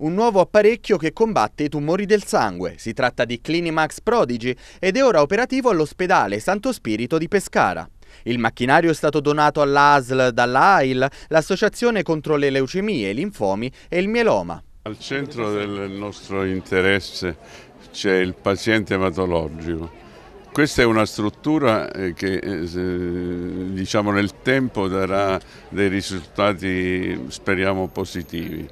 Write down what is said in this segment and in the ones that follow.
Un nuovo apparecchio che combatte i tumori del sangue. Si tratta di Clinimax Prodigy ed è ora operativo all'ospedale Santo Spirito di Pescara. Il macchinario è stato donato all'ASL dalla AIL, l'Associazione contro le leucemie, i linfomi e il mieloma. Al centro del nostro interesse c'è il paziente ematologico. Questa è una struttura eh, che eh, eh, diciamo, nel tempo darà dei risultati speriamo positivi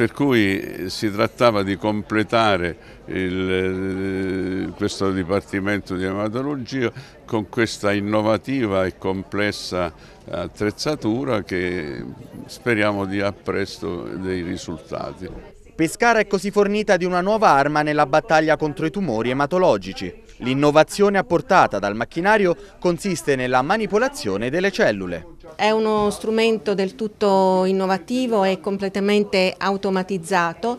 per cui eh, si trattava di completare il, eh, questo Dipartimento di Ematologia con questa innovativa e complessa attrezzatura che speriamo dia presto dei risultati. Pescara è così fornita di una nuova arma nella battaglia contro i tumori ematologici. L'innovazione apportata dal macchinario consiste nella manipolazione delle cellule. È uno strumento del tutto innovativo e completamente automatizzato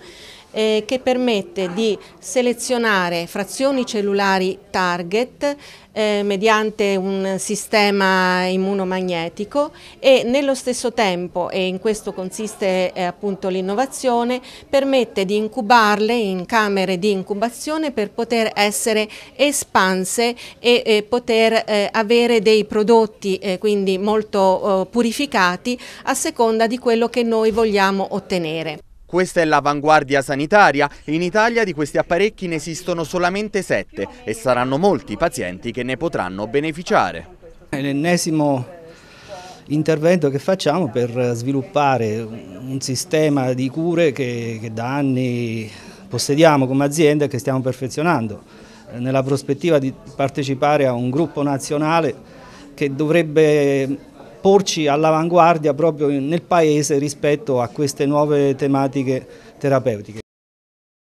eh, che permette di selezionare frazioni cellulari target eh, mediante un sistema immunomagnetico e nello stesso tempo, e in questo consiste eh, appunto l'innovazione, permette di incubarle in camere di incubazione per poter essere espanse e, e poter eh, avere dei prodotti eh, quindi molto oh, purificati a seconda di quello che noi vogliamo ottenere. Questa è l'avanguardia sanitaria. In Italia di questi apparecchi ne esistono solamente sette e saranno molti i pazienti che ne potranno beneficiare. È l'ennesimo intervento che facciamo per sviluppare un sistema di cure che, che da anni possediamo come azienda e che stiamo perfezionando nella prospettiva di partecipare a un gruppo nazionale che dovrebbe porci all'avanguardia proprio nel paese rispetto a queste nuove tematiche terapeutiche.